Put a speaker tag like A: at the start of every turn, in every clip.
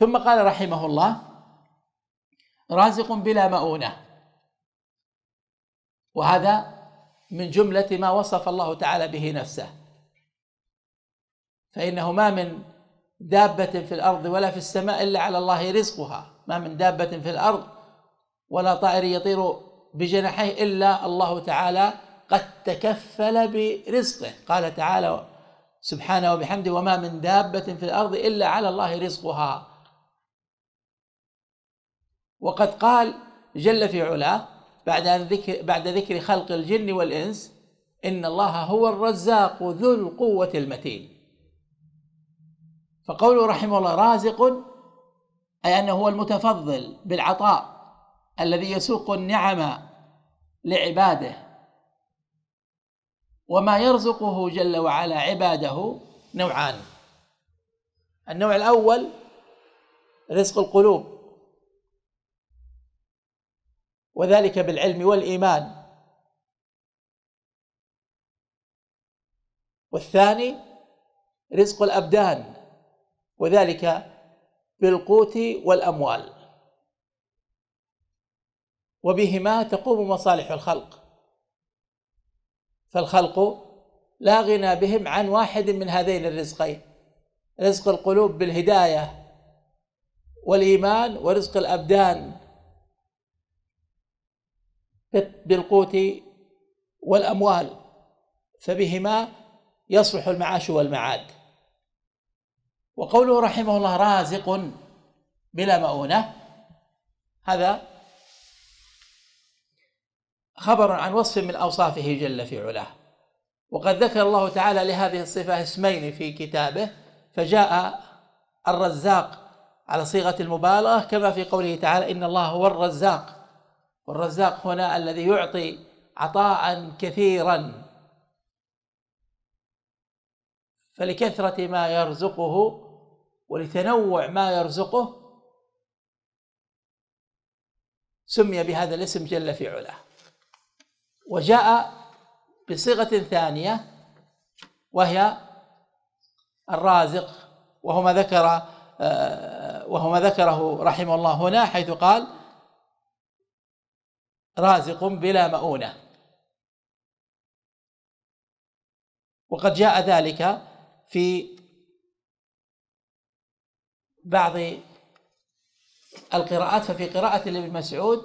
A: ثم قال رحمه الله رازق بلا مؤونه وهذا من جمله ما وصف الله تعالى به نفسه فانه ما من دابه في الارض ولا في السماء الا على الله رزقها ما من دابه في الارض ولا طائر يطير بجناحيه الا الله تعالى قد تكفل برزقه قال تعالى سبحانه وبحمده وما من دابة في الأرض إلا على الله رزقها وقد قال جل في علاه بعد أن ذكر بعد ذكر خلق الجن والإنس إن الله هو الرزاق ذو القوة المتين فقوله رحمه الله رازق أي أنه هو المتفضل بالعطاء الذي يسوق النعم لعباده وما يرزقه جل وعلا عباده نوعان النوع الأول رزق القلوب وذلك بالعلم والايمان والثاني رزق الابدان وذلك بالقوت والاموال وبهما تقوم مصالح الخلق فالخلق لا غنى بهم عن واحد من هذين الرزقين رزق القلوب بالهدايه والايمان ورزق الابدان بالقوت والأموال فبهما يصلح المعاش والمعاد وقوله رحمه الله رازق بلا مؤونة هذا خبر عن وصف من أوصافه جل في علاه وقد ذكر الله تعالى لهذه الصفة اسمين في كتابه فجاء الرزاق على صيغة المبالغة كما في قوله تعالى إن الله هو الرزاق والرزاق هنا الذي يعطي عطاء كثيرا فلكثرة ما يرزقه ولتنوع ما يرزقه سمي بهذا الاسم جل في علاه وجاء بصيغة ثانية وهي الرازق وهو ما ذكر آه، وهو ما ذكره رحمه الله هنا حيث قال رازق بلا مؤونة وقد جاء ذلك في بعض القراءات ففي قراءة لابن مسعود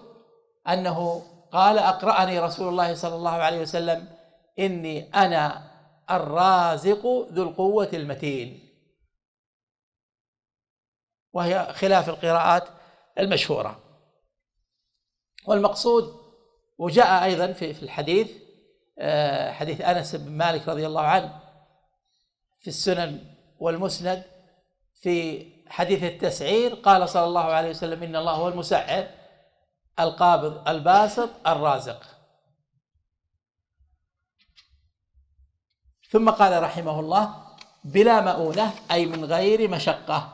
A: أنه قال أقرأني رسول الله صلى الله عليه وسلم إني أنا الرازق ذو القوة المتين وهي خلاف القراءات المشهورة والمقصود وجاء ايضا في في الحديث آه، حديث انس بن مالك رضي الله عنه في السنن والمسند في حديث التسعير قال صلى الله عليه وسلم ان الله هو المسعر القابض الباسط الرازق ثم قال رحمه الله بلا مؤونه اي من غير مشقه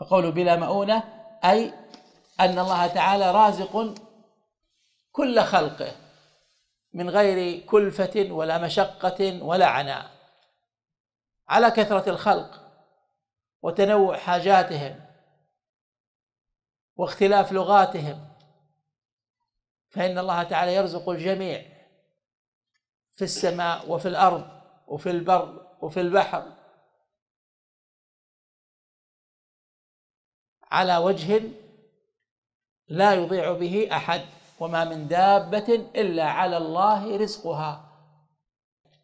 A: فقوله بلا مؤونه اي ان الله تعالى رازق كل خلقه من غير كلفة ولا مشقة ولا عناء على كثرة الخلق وتنوع حاجاتهم واختلاف لغاتهم فإن الله تعالى يرزق الجميع في السماء وفي الأرض وفي البر وفي البحر على وجه لا يضيع به أحد وما من دابة إلا على الله رزقها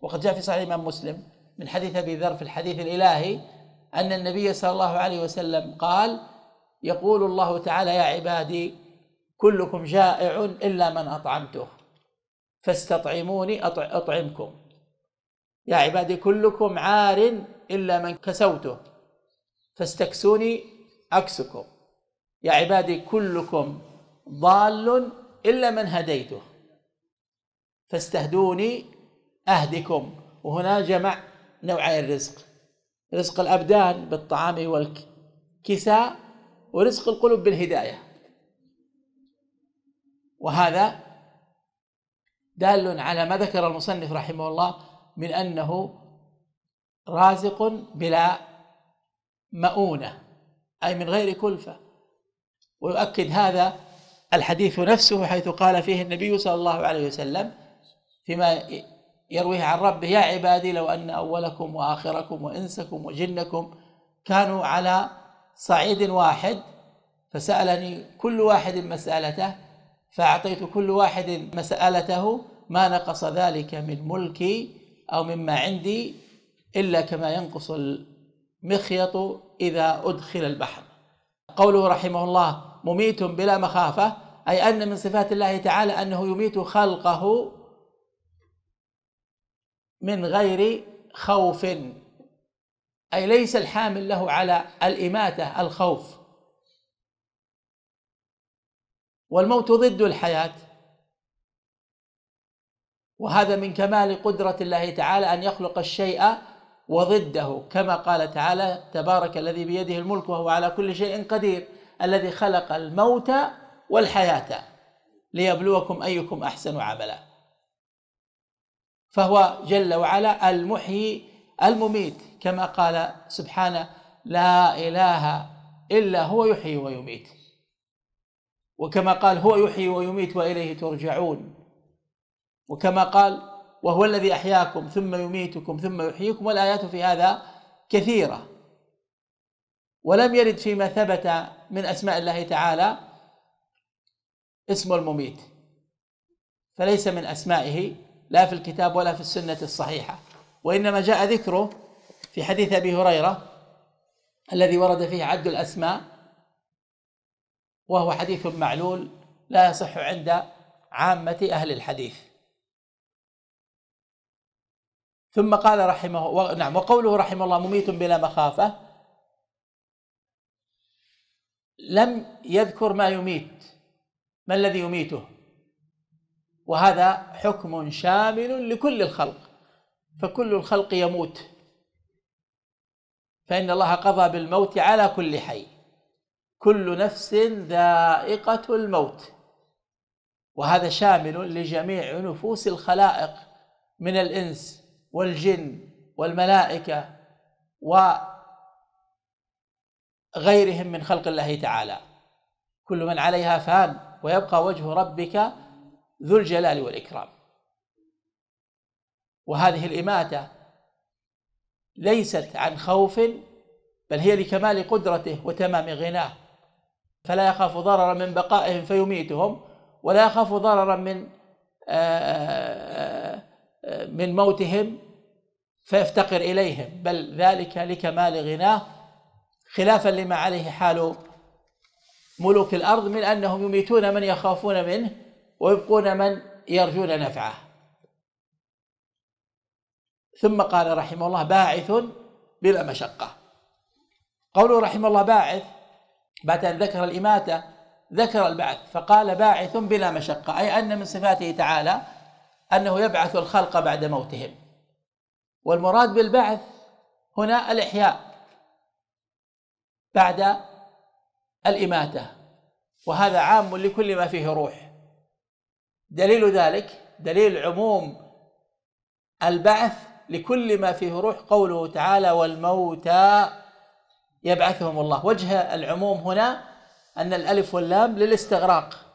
A: وقد جاء في صحيح الإمام مسلم من حديث أبي ذر في الحديث الإلهي أن النبي صلى الله عليه وسلم قال يقول الله تعالى يا عبادي كلكم جائع إلا من أطعمته فاستطعموني أطعمكم يا عبادي كلكم عار إلا من كسوته فاستكسوني أكسكم يا عبادي كلكم ضال إلا من هديته فاستهدوني أهدكم وهنا جمع نوعي الرزق رزق الأبدان بالطعام والكساء ورزق القلوب بالهداية وهذا دال على ما ذكر المصنف رحمه الله من أنه رازق بلا مؤونة أي من غير كلفة ويؤكد هذا الحديث نفسه حيث قال فيه النبي صلى الله عليه وسلم فيما يرويه عن ربه يا عبادي لو أن أولكم وآخركم وإنسكم وجنكم كانوا على صعيد واحد فسألني كل واحد مسألته فأعطيت كل واحد مسألته ما نقص ذلك من ملكي أو مما عندي إلا كما ينقص المخيط إذا أدخل البحر قوله رحمه الله مميت بلا مخافة أي أن من صفات الله تعالى أنه يميت خلقه من غير خوف أي ليس الحامل له على الإماتة الخوف والموت ضد الحياة وهذا من كمال قدرة الله تعالى أن يخلق الشيء وضده كما قال تعالى تبارك الذي بيده الملك وهو على كل شيء قدير الذي خلق الموت والحياة ليبلوكم أيكم أحسن عملا فهو جل وعلا المحيي المميت كما قال سبحانه لا إله إلا هو يحيي ويميت وكما قال هو يحيي ويميت وإليه ترجعون وكما قال وهو الذي أحياكم ثم يميتكم ثم يحييكم والآيات في هذا كثيرة ولم يرد فيما ثبت من أسماء الله تعالى اسم المميت فليس من أسمائه لا في الكتاب ولا في السنة الصحيحة وإنما جاء ذكره في حديث أبي هريرة الذي ورد فيه عد الأسماء وهو حديث معلول لا يصح عند عامة أهل الحديث ثم قال رحمه و... نعم وقوله رحمه الله مميت بلا مخافة لم يذكر ما يميت ما الذي يميته وهذا حكم شامل لكل الخلق فكل الخلق يموت فإن الله قضى بالموت على كل حي كل نفس ذائقة الموت وهذا شامل لجميع نفوس الخلائق من الإنس والجن والملائكة وغيرهم من خلق الله تعالى كل من عليها فان ويبقى وجه ربك ذو الجلال والإكرام وهذه الإماتة ليست عن خوف بل هي لكمال قدرته وتمام غناه فلا يخاف ضررا من بقائهم فيميتهم ولا يخاف ضررا من آه، آه، آه، من موتهم فيفتقر إليهم بل ذلك لكمال غناه خلافا لما عليه حال ملوك الأرض من أنهم يميتون من يخافون منه ويبقون من يرجون نفعه ثم قال رحمه الله باعث بلا مشقة قوله رحمه الله باعث بعد أن ذكر الإماتة ذكر البعث فقال باعث بلا مشقة أي أن من صفاته تعالى أنه يبعث الخلق بعد موتهم والمراد بالبعث هنا الإحياء بعد الإماتة وهذا عام لكل ما فيه روح دليل ذلك دليل عموم البعث لكل ما فيه روح قوله تعالى والموتى يبعثهم الله وجه العموم هنا أن الألف واللام للاستغراق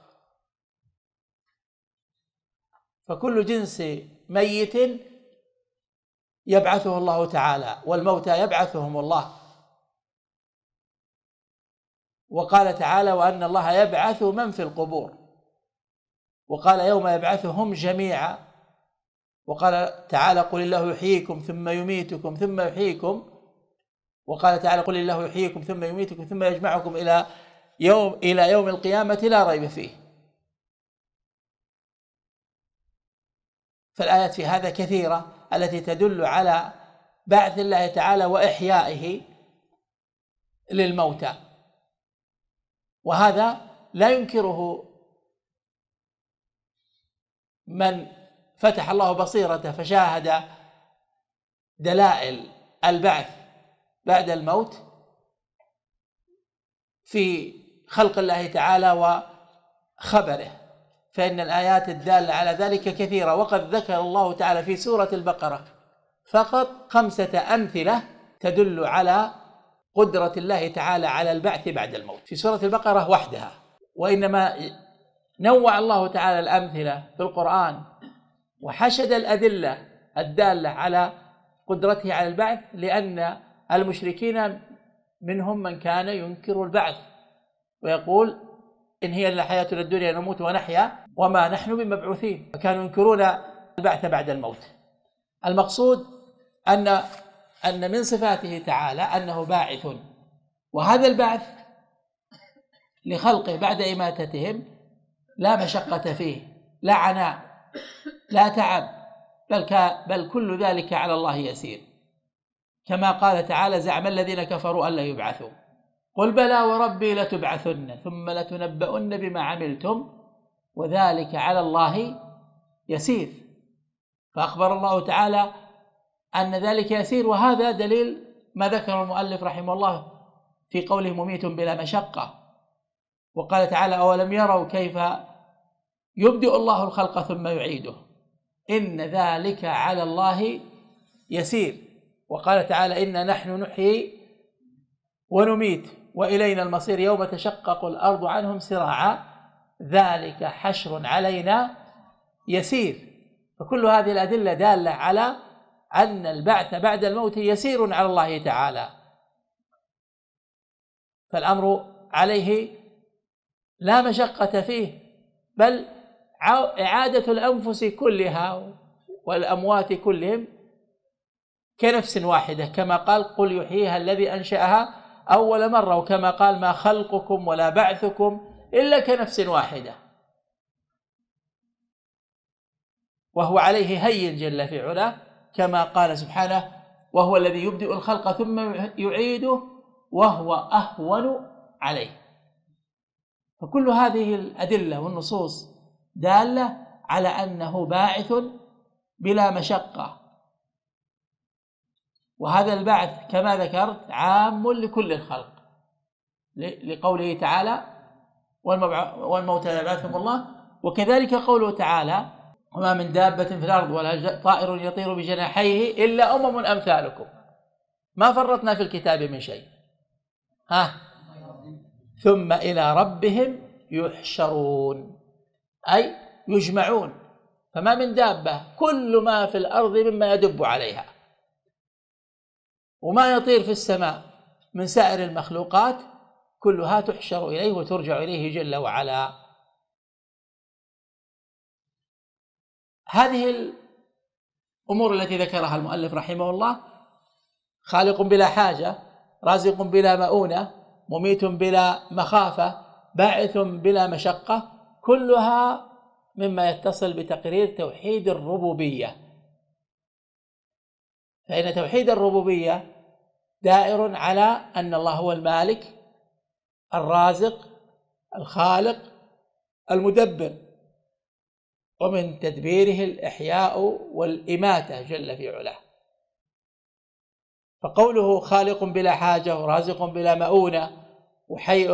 A: فكل جنس ميت يبعثه الله تعالى والموتى يبعثهم الله وقال تعالى وأن الله يبعث من في القبور وقال يوم يبعثهم جميعا وقال تعالى قل الله يحييكم ثم يميتكم ثم يحييكم وقال تعالى قل الله يحييكم ثم يميتكم ثم يجمعكم إلى يوم إلى يوم القيامة لا ريب فيه فالآيات في هذا كثيرة التي تدل على بعث الله تعالى وإحيائه للموتى وهذا لا ينكره من فتح الله بصيرته فشاهد دلائل البعث بعد الموت في خلق الله تعالى وخبره فإن الآيات الدالة على ذلك كثيرة وقد ذكر الله تعالى في سورة البقرة فقط خمسة أمثلة تدل على قدرة الله تعالى على البعث بعد الموت في سورة البقرة وحدها وإنما نوع الله تعالى الأمثلة في القرآن وحشد الأدلة الدالة على قدرته على البعث لأن المشركين منهم من كان ينكر البعث ويقول إن هي إلا حياتنا الدنيا نموت ونحيا وما نحن بمبعوثين فكانوا ينكرون البعث بعد الموت المقصود أن أن من صفاته تعالى أنه باعث وهذا البعث لخلقه بعد إماتتهم لا مشقة فيه لا عناء لا تعب بل, بل كل ذلك على الله يسير كما قال تعالى زعم الذين كفروا أن لا يبعثوا قل بلى وربي لتبعثن ثم لتنبؤن بما عملتم وذلك على الله يسير فأخبر الله تعالى أن ذلك يسير وهذا دليل ما ذكر المؤلف رحمه الله في قوله مميت بلا مشقة وقال تعالى أولم يروا كيف يبدئ الله الخلق ثم يعيده إن ذلك على الله يسير وقال تعالى إنا نحن نحيي ونميت وإلينا المصير يوم تشقق الأرض عنهم سراعا ذلك حشر علينا يسير فكل هذه الأدلة دالة على أن البعث بعد الموت يسير على الله تعالى فالأمر عليه لا مشقة فيه بل إعادة الأنفس كلها والأموات كلهم كنفس واحدة كما قال قل يحييها الذي أنشأها أول مرة وكما قال ما خلقكم ولا بعثكم إلا كنفس واحدة وهو عليه هين جل في علاه كما قال سبحانه وهو الذي يبدئ الخلق ثم يعيده وهو اهون عليه فكل هذه الادله والنصوص داله على انه باعث بلا مشقه وهذا البعث كما ذكرت عام لكل الخلق لقوله تعالى والموتى يبعثهم الله وكذلك قوله تعالى وما من دابة في الأرض ولا طائر يطير بجناحيه إلا أمم أمثالكم ما فرطنا في الكتاب من شيء ها ثم إلى ربهم يحشرون أي يجمعون فما من دابة كل ما في الأرض مما يدب عليها وما يطير في السماء من سائر المخلوقات كلها تحشر إليه وترجع إليه جل وعلا هذه الأمور التي ذكرها المؤلف رحمه الله خالق بلا حاجة رازق بلا مؤونة مميت بلا مخافة باعث بلا مشقة كلها مما يتصل بتقرير توحيد الربوبية فإن توحيد الربوبية دائر على أن الله هو المالك الرازق الخالق المدبر ومن تدبيره الإحياء والإماتة جل في علاه فقوله خالق بلا حاجة ورازق بلا مؤونة وحي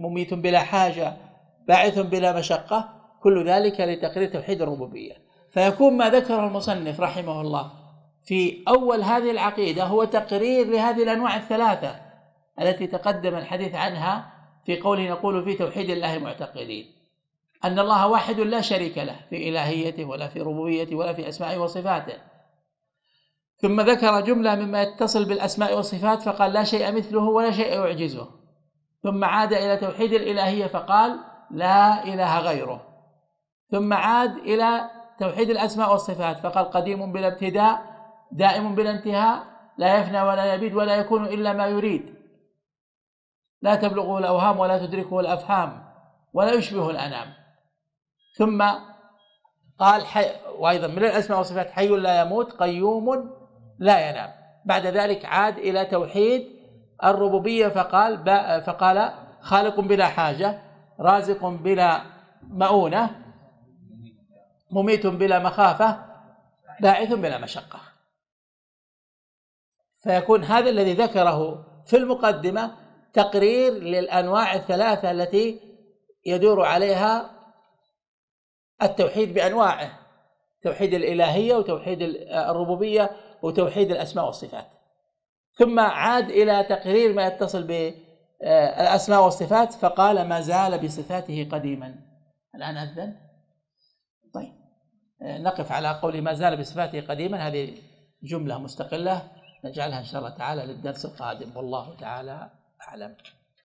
A: ومميت بلا حاجة باعث بلا مشقة كل ذلك لتقرير توحيد الربوبية فيكون ما ذكره المصنف رحمه الله في أول هذه العقيدة هو تقرير لهذه الأنواع الثلاثة التي تقدم الحديث عنها في قوله نقول في توحيد الله معتقدين أن الله واحد لا شريك له في إلهيته ولا في ربوبيته ولا في أسمائه وصفاته ثم ذكر جملة مما يتصل بالأسماء والصفات فقال لا شيء مثله ولا شيء يعجزه ثم عاد إلى توحيد الإلهية فقال لا إله غيره ثم عاد إلى توحيد الأسماء والصفات فقال قديم بلا ابتداء دائم بلا انتهاء لا يفنى ولا يبيد ولا يكون إلا ما يريد لا تبلغه الأوهام ولا تدركه الأفهام ولا يشبه الأنام ثم قال حي وايضا من الاسماء والصفات حي لا يموت قيوم لا ينام بعد ذلك عاد الى توحيد الربوبيه فقال فقال خالق بلا حاجه رازق بلا مؤونه مميت بلا مخافه باعث بلا مشقه فيكون هذا الذي ذكره في المقدمه تقرير للانواع الثلاثه التي يدور عليها التوحيد بانواعه توحيد الالهيه وتوحيد الربوبيه وتوحيد الاسماء والصفات ثم عاد الى تقرير ما يتصل بالاسماء آه، والصفات فقال ما زال بصفاته قديما الان اذن طيب آه، نقف على قول ما زال بصفاته قديما هذه جمله مستقله نجعلها ان شاء الله تعالى للدرس القادم والله تعالى اعلم